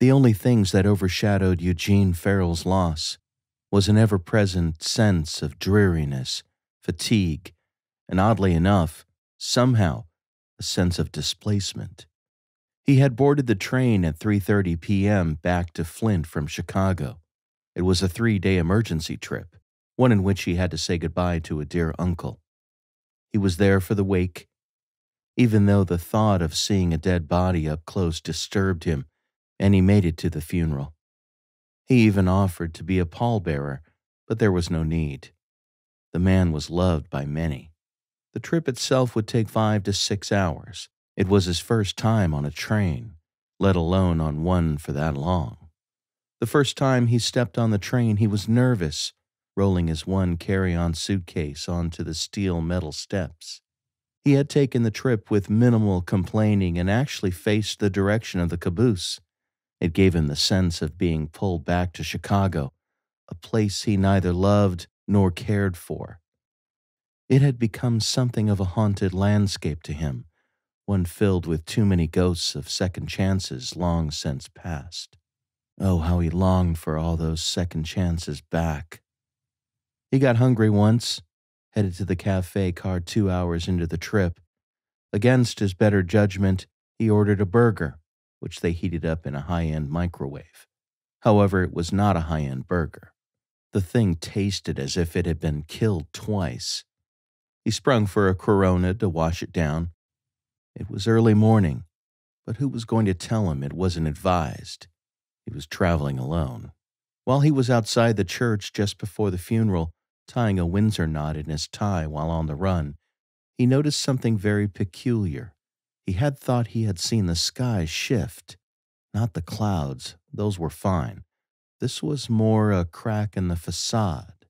The only things that overshadowed Eugene Farrell's loss was an ever present sense of dreariness, fatigue, and oddly enough, somehow, a sense of displacement. He had boarded the train at 3:30 p.m. back to Flint from Chicago. It was a 3-day emergency trip, one in which he had to say goodbye to a dear uncle. He was there for the wake, even though the thought of seeing a dead body up close disturbed him and he made it to the funeral. He even offered to be a pallbearer, but there was no need. The man was loved by many. The trip itself would take five to six hours. It was his first time on a train, let alone on one for that long. The first time he stepped on the train, he was nervous, rolling his one carry on suitcase onto the steel metal steps. He had taken the trip with minimal complaining and actually faced the direction of the caboose it gave him the sense of being pulled back to Chicago, a place he neither loved nor cared for. It had become something of a haunted landscape to him, one filled with too many ghosts of second chances long since past. Oh, how he longed for all those second chances back. He got hungry once, headed to the cafe car two hours into the trip. Against his better judgment, he ordered a burger which they heated up in a high end microwave. However, it was not a high end burger. The thing tasted as if it had been killed twice. He sprung for a corona to wash it down. It was early morning, but who was going to tell him it wasn't advised? He was traveling alone. While he was outside the church just before the funeral, tying a Windsor knot in his tie while on the run, he noticed something very peculiar. He had thought he had seen the sky shift, not the clouds, those were fine. This was more a crack in the facade.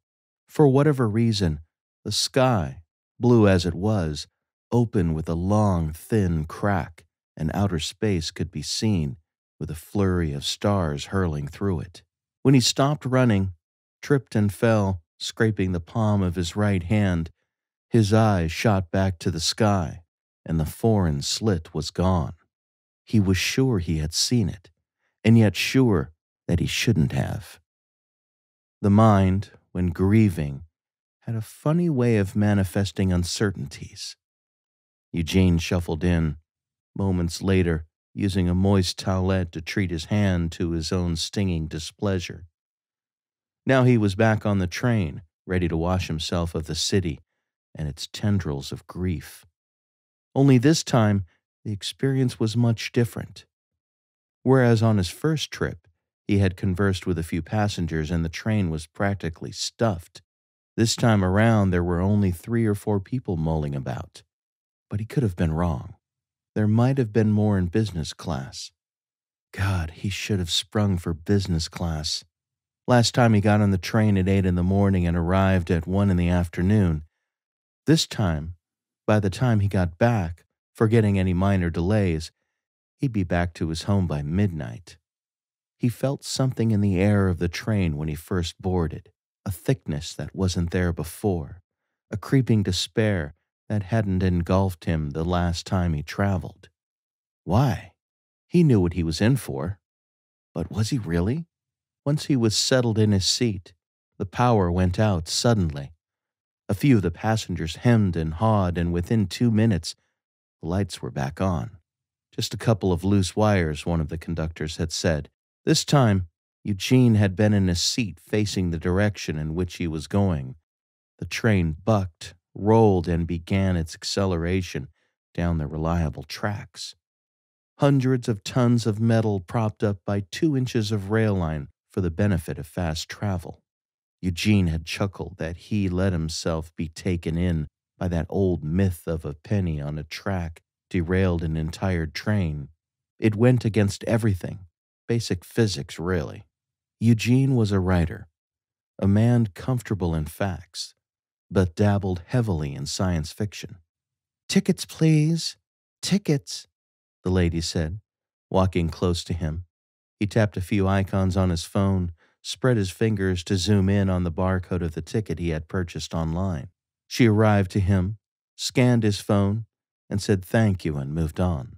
For whatever reason, the sky, blue as it was, opened with a long, thin crack, and outer space could be seen with a flurry of stars hurling through it. When he stopped running, tripped and fell, scraping the palm of his right hand, his eyes shot back to the sky and the foreign slit was gone. He was sure he had seen it, and yet sure that he shouldn't have. The mind, when grieving, had a funny way of manifesting uncertainties. Eugene shuffled in, moments later, using a moist towelette to treat his hand to his own stinging displeasure. Now he was back on the train, ready to wash himself of the city and its tendrils of grief. Only this time, the experience was much different. Whereas on his first trip, he had conversed with a few passengers and the train was practically stuffed, this time around there were only three or four people mulling about. But he could have been wrong. There might have been more in business class. God, he should have sprung for business class. Last time he got on the train at 8 in the morning and arrived at 1 in the afternoon. This time, by the time he got back, forgetting any minor delays, he'd be back to his home by midnight. He felt something in the air of the train when he first boarded, a thickness that wasn't there before, a creeping despair that hadn't engulfed him the last time he traveled. Why? He knew what he was in for. But was he really? Once he was settled in his seat, the power went out suddenly. A few of the passengers hemmed and hawed, and within two minutes, the lights were back on. Just a couple of loose wires, one of the conductors had said. This time, Eugene had been in a seat facing the direction in which he was going. The train bucked, rolled, and began its acceleration down the reliable tracks. Hundreds of tons of metal propped up by two inches of rail line for the benefit of fast travel. Eugene had chuckled that he let himself be taken in by that old myth of a penny on a track derailed an entire train. It went against everything. Basic physics, really. Eugene was a writer, a man comfortable in facts, but dabbled heavily in science fiction. Tickets, please. Tickets, the lady said, walking close to him. He tapped a few icons on his phone spread his fingers to zoom in on the barcode of the ticket he had purchased online. She arrived to him, scanned his phone, and said thank you and moved on.